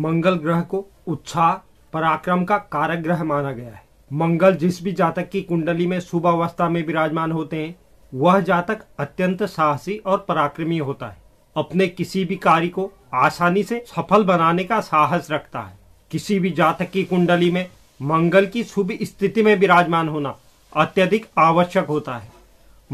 मंगल ग्रह को उत्साह पराक्रम का कारक ग्रह माना गया है मंगल जिस भी जातक की कुंडली में शुभ अवस्था में विराजमान होते हैं वह जातक अत्यंत साहसी और पराक्रमी होता है अपने किसी भी कार्य को आसानी से सफल बनाने का साहस रखता है किसी भी जातक की कुंडली में मंगल की शुभ स्थिति में विराजमान होना अत्यधिक आवश्यक होता है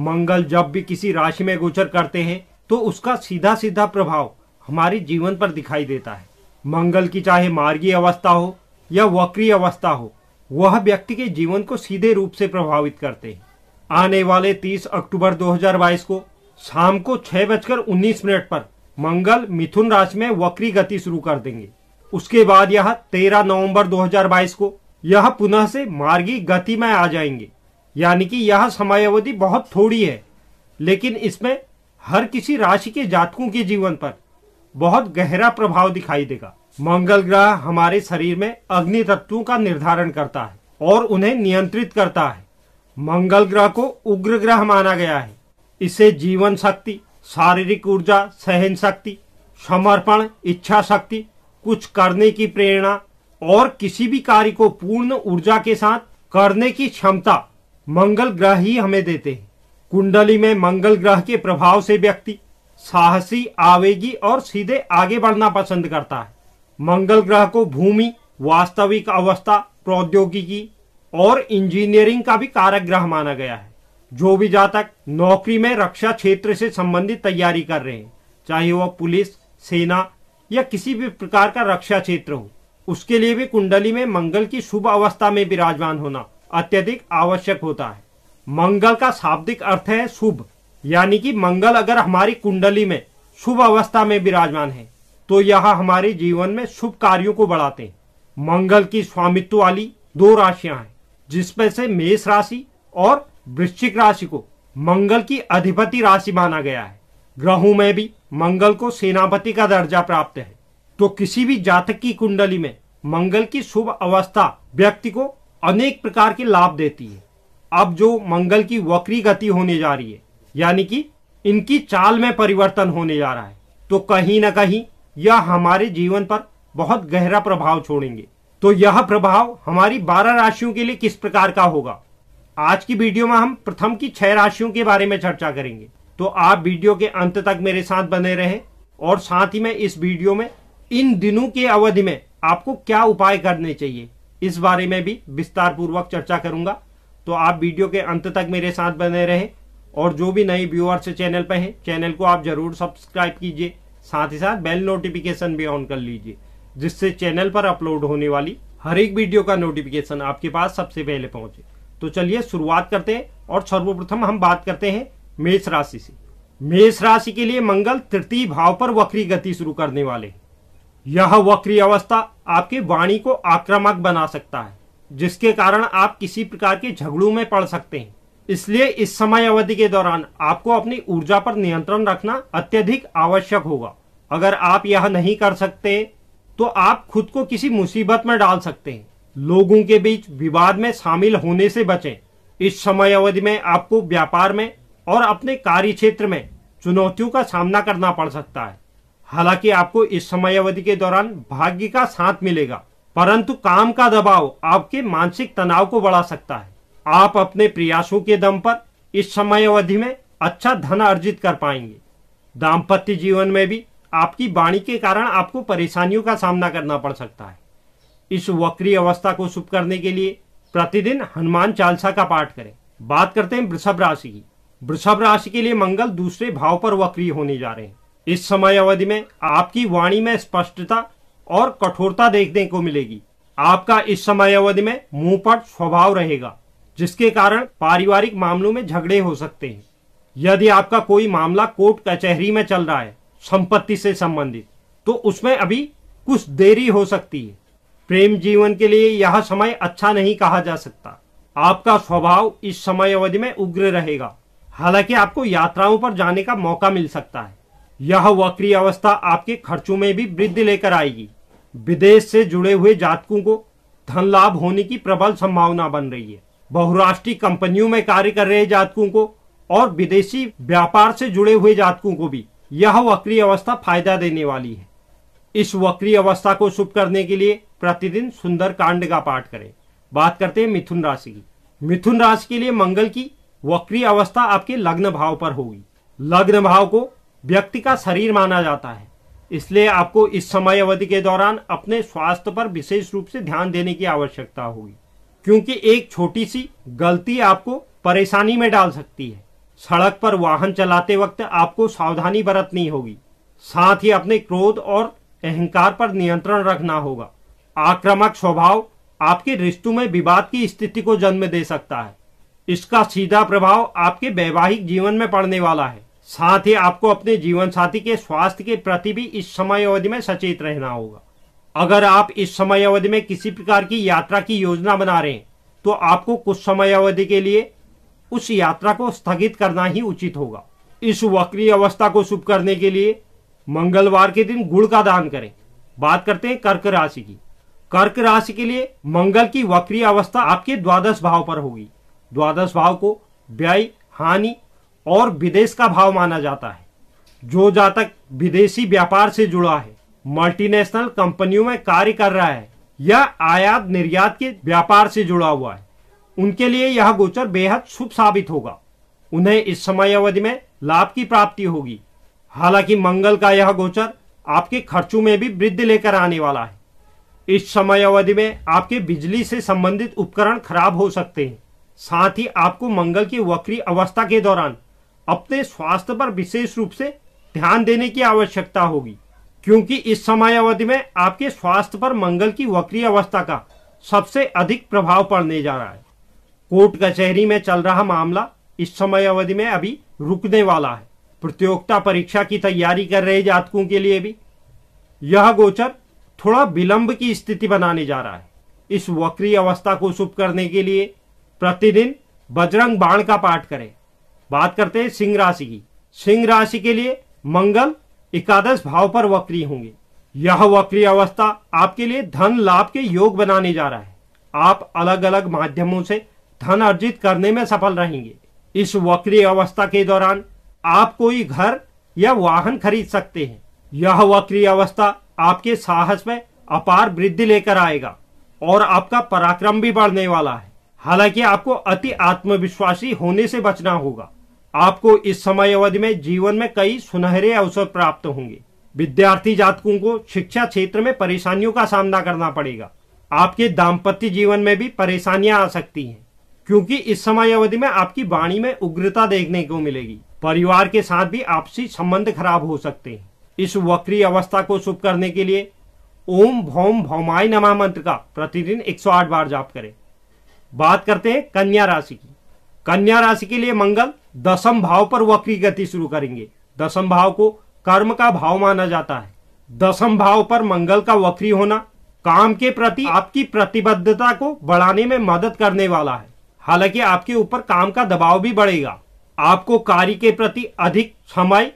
मंगल जब भी किसी राशि में गोचर करते हैं तो उसका सीधा सीधा प्रभाव हमारे जीवन पर दिखाई देता है मंगल की चाहे मार्गी अवस्था हो या वक्री अवस्था हो वह व्यक्ति के जीवन को सीधे रूप से प्रभावित करते हैं आने वाले 30 अक्टूबर 2022 को शाम को छह बजकर उन्नीस मिनट पर मंगल मिथुन राशि में वक्री गति शुरू कर देंगे उसके बाद यह 13 नवंबर 2022 को यह पुनः से मार्गी गति में आ जाएंगे यानी कि यह समयावधि बहुत थोड़ी है लेकिन इसमें हर किसी राशि के जातकों के जीवन पर बहुत गहरा प्रभाव दिखाई देगा मंगल ग्रह हमारे शरीर में अग्नि तत्वों का निर्धारण करता है और उन्हें नियंत्रित करता है मंगल ग्रह को उग्र ग्रह माना गया है इसे जीवन शक्ति शारीरिक ऊर्जा सहन शक्ति समर्पण इच्छा शक्ति कुछ करने की प्रेरणा और किसी भी कार्य को पूर्ण ऊर्जा के साथ करने की क्षमता मंगल ग्रह ही हमें देते हैं कुंडली में मंगल ग्रह के प्रभाव से व्यक्ति साहसी आवेगी और सीधे आगे बढ़ना पसंद करता है मंगल ग्रह को भूमि वास्तविक अवस्था प्रौद्योगिकी और इंजीनियरिंग का भी कारक ग्रह माना गया है जो भी जातक नौकरी में रक्षा क्षेत्र से संबंधित तैयारी कर रहे हैं चाहे वह पुलिस सेना या किसी भी प्रकार का रक्षा क्षेत्र हो उसके लिए भी कुंडली में मंगल की शुभ अवस्था में विराजमान होना अत्यधिक आवश्यक होता है मंगल का शाब्दिक अर्थ है शुभ यानी कि मंगल अगर हमारी कुंडली में शुभ अवस्था में विराजमान है तो यह हमारे जीवन में शुभ कार्यों को बढ़ाते हैं मंगल की स्वामित्व वाली दो राशियां हैं जिसमें से मेष राशि और वृश्चिक राशि को मंगल की अधिपति राशि माना गया है ग्रहों में भी मंगल को सेनापति का दर्जा प्राप्त है तो किसी भी जातक की कुंडली में मंगल की शुभ अवस्था व्यक्ति को अनेक प्रकार के लाभ देती है अब जो मंगल की वक्री गति होने जा रही है यानी कि इनकी चाल में परिवर्तन होने जा रहा है तो कहीं ना कहीं यह हमारे जीवन पर बहुत गहरा प्रभाव छोड़ेंगे तो यह प्रभाव हमारी बारह राशियों के लिए किस प्रकार का होगा आज की वीडियो में हम प्रथम की छह राशियों के बारे में चर्चा करेंगे तो आप वीडियो के अंत तक मेरे साथ बने रहे और साथ ही में इस वीडियो में इन दिनों के अवधि में आपको क्या उपाय करने चाहिए इस बारे में भी विस्तार पूर्वक चर्चा करूंगा तो आप वीडियो के अंत तक मेरे साथ बने रहें और जो भी नए व्यूअर्स चैनल पर हैं चैनल को आप जरूर सब्सक्राइब कीजिए साथ ही साथ बेल नोटिफिकेशन भी ऑन कर लीजिए जिससे चैनल पर अपलोड होने वाली हर एक वीडियो का नोटिफिकेशन आपके पास सबसे पहले पहुंचे तो चलिए शुरुआत करते हैं और सर्वप्रथम हम बात करते हैं मेष राशि से मेष राशि के लिए मंगल तृतीय भाव पर वक्री गति शुरू करने वाले यह वक्री अवस्था आपके वाणी को आक्रामक बना सकता है जिसके कारण आप किसी प्रकार के झगड़ों में पड़ सकते हैं इसलिए इस समय अवधि के दौरान आपको अपनी ऊर्जा पर नियंत्रण रखना अत्यधिक आवश्यक होगा अगर आप यह नहीं कर सकते तो आप खुद को किसी मुसीबत में डाल सकते हैं लोगों के बीच विवाद में शामिल होने से बचें इस समय अवधि में आपको व्यापार में और अपने कार्य क्षेत्र में चुनौतियों का सामना करना पड़ सकता है हालांकि आपको इस समय अवधि के दौरान भाग्य का साथ मिलेगा परंतु काम का दबाव आपके मानसिक तनाव को बढ़ा सकता है आप अपने प्रयासों के दम पर इस समय अवधि में अच्छा धन अर्जित कर पाएंगे दाम्पत्य जीवन में भी आपकी वाणी के कारण आपको परेशानियों का सामना करना पड़ सकता है इस वक्री अवस्था को शुभ करने के लिए प्रतिदिन हनुमान चालसा का पाठ करें बात करते हैं वृषभ राशि की वृषभ राशि के लिए मंगल दूसरे भाव पर वक्री होने जा रहे हैं इस समय अवधि में आपकी वाणी में स्पष्टता और कठोरता देखने को मिलेगी आपका इस समय अवधि में मुंह पर स्वभाव रहेगा जिसके कारण पारिवारिक मामलों में झगड़े हो सकते हैं यदि आपका कोई मामला कोर्ट कचहरी में चल रहा है संपत्ति से संबंधित तो उसमें अभी कुछ देरी हो सकती है प्रेम जीवन के लिए यह समय अच्छा नहीं कहा जा सकता आपका स्वभाव इस समय अवधि में उग्र रहेगा हालांकि आपको यात्राओं पर जाने का मौका मिल सकता है यह वक्री अवस्था आपके खर्चों में भी वृद्धि लेकर आएगी विदेश से जुड़े हुए जातकों को धन लाभ होने की प्रबल संभावना बन रही है बहुराष्ट्रीय कंपनियों में कार्य कर रहे जातकों को और विदेशी व्यापार से जुड़े हुए जातकों को भी यह वक्री अवस्था फायदा देने वाली है इस वक्री अवस्था को शुभ करने के लिए प्रतिदिन सुंदर कांड का पाठ करें बात करते हैं मिथुन राशि की मिथुन राशि के लिए मंगल की वक्री अवस्था आपके लग्न भाव पर होगी लग्न भाव को व्यक्ति का शरीर माना जाता है इसलिए आपको इस समय अवधि के दौरान अपने स्वास्थ्य पर विशेष रूप से ध्यान देने की आवश्यकता होगी क्योंकि एक छोटी सी गलती आपको परेशानी में डाल सकती है सड़क पर वाहन चलाते वक्त आपको सावधानी बरतनी होगी साथ ही अपने क्रोध और अहंकार पर नियंत्रण रखना होगा आक्रामक स्वभाव आपके रिश्तों में विवाद की स्थिति को जन्म दे सकता है इसका सीधा प्रभाव आपके वैवाहिक जीवन में पड़ने वाला है साथ ही आपको अपने जीवन साथी के स्वास्थ्य के प्रति भी इस समय अवधि में सचेत रहना होगा अगर आप इस समय अवधि में किसी प्रकार की यात्रा की योजना बना रहे हैं तो आपको कुछ समय अवधि के लिए उस यात्रा को स्थगित करना ही उचित होगा इस वक्री अवस्था को शुभ करने के लिए मंगलवार के दिन गुड़ का दान करें बात करते हैं कर्क राशि की कर्क राशि के लिए मंगल की वक्री अवस्था आपके द्वादश भाव पर होगी द्वादश भाव को व्यय हानि और विदेश का भाव माना जाता है जो जातक विदेशी व्यापार से जुड़ा है मल्टीनेशनल कंपनियों में कार्य कर रहा है या आयात निर्यात के व्यापार से जुड़ा हुआ है उनके लिए यह गोचर बेहद शुभ साबित होगा उन्हें इस समय अवधि में लाभ की प्राप्ति होगी हालांकि मंगल का यह गोचर आपके खर्चों में भी वृद्धि लेकर आने वाला है इस समय अवधि में आपके बिजली से संबंधित उपकरण खराब हो सकते हैं साथ ही आपको मंगल की वक्री अवस्था के दौरान अपने स्वास्थ्य पर विशेष रूप से ध्यान देने की आवश्यकता होगी क्योंकि इस समय अवधि में आपके स्वास्थ्य पर मंगल की वक्रीय अवस्था का सबसे अधिक प्रभाव पड़ने जा रहा है कोर्ट कचहरी में चल रहा मामला इस समय अवधि में अभी रुकने वाला है प्रतियोगिता परीक्षा की तैयारी कर रहे जातकों के लिए भी यह गोचर थोड़ा विलंब की स्थिति बनाने जा रहा है इस वक्रीय अवस्था को शुभ करने के लिए प्रतिदिन बजरंग बाण का पाठ करें बात करते हैं सिंह राशि की सिंह राशि के लिए मंगल एकादश भाव पर वक्री होंगे यह वक्री अवस्था आपके लिए धन लाभ के योग बनाने जा रहा है आप अलग अलग माध्यमों से धन अर्जित करने में सफल रहेंगे इस वक्री अवस्था के दौरान आप कोई घर या वाहन खरीद सकते हैं यह वक्री अवस्था आपके साहस में अपार वृद्धि लेकर आएगा और आपका पराक्रम भी बढ़ने वाला है हालांकि आपको अति आत्मविश्वासी होने से बचना होगा आपको इस समय अवधि में जीवन में कई सुनहरे अवसर प्राप्त होंगे विद्यार्थी जातकों को शिक्षा क्षेत्र में परेशानियों का सामना करना पड़ेगा आपके दाम्पत्य जीवन में भी परेशानियां आ सकती हैं क्योंकि इस समय अवधि में आपकी वाणी में उग्रता देखने को मिलेगी परिवार के साथ भी आपसी संबंध खराब हो सकते हैं इस वक्री अवस्था को शुभ करने के लिए ओम भौम भौमाय नमा मंत्र का प्रतिदिन 108 बार जाप करें बात करते हैं कन्या राशि की कन्या राशि के लिए मंगल दसम भाव पर वक्री गति शुरू करेंगे दसम भाव को कर्म का भाव माना जाता है दसम भाव पर मंगल का वक्री होना काम के प्रति आपकी प्रतिबद्धता को बढ़ाने में मदद करने वाला है हालांकि आपके ऊपर काम का दबाव भी बढ़ेगा आपको कार्य के प्रति अधिक समय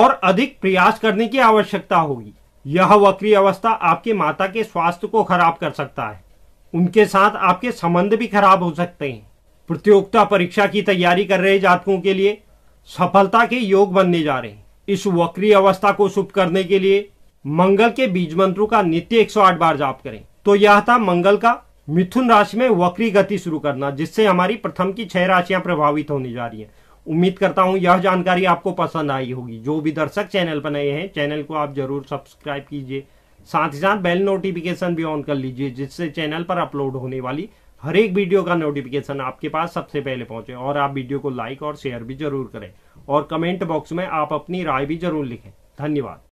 और अधिक प्रयास करने की आवश्यकता होगी यह वक्री अवस्था आपके माता के स्वास्थ्य को खराब कर सकता है उनके साथ आपके संबंध भी खराब हो सकते हैं प्रतियोगिता परीक्षा की तैयारी कर रहे जातकों के लिए सफलता के योग बनने जा रहे हैं इस वक्री अवस्था को शुभ करने के लिए मंगल के बीज मंत्रों का नित्य 108 बार जाप करें तो यह था मंगल का मिथुन राशि में वक्री गति शुरू करना जिससे हमारी प्रथम की छह राशियां प्रभावित होने जा रही हैं उम्मीद करता हूं यह जानकारी आपको पसंद आई होगी जो भी दर्शक चैनल पर नए हैं चैनल को आप जरूर सब्सक्राइब कीजिए साथ ही साथ बेल नोटिफिकेशन भी ऑन कर लीजिए जिससे चैनल पर अपलोड होने वाली हर एक वीडियो का नोटिफिकेशन आपके पास सबसे पहले पहुंचे और आप वीडियो को लाइक और शेयर भी जरूर करें और कमेंट बॉक्स में आप अपनी राय भी जरूर लिखें धन्यवाद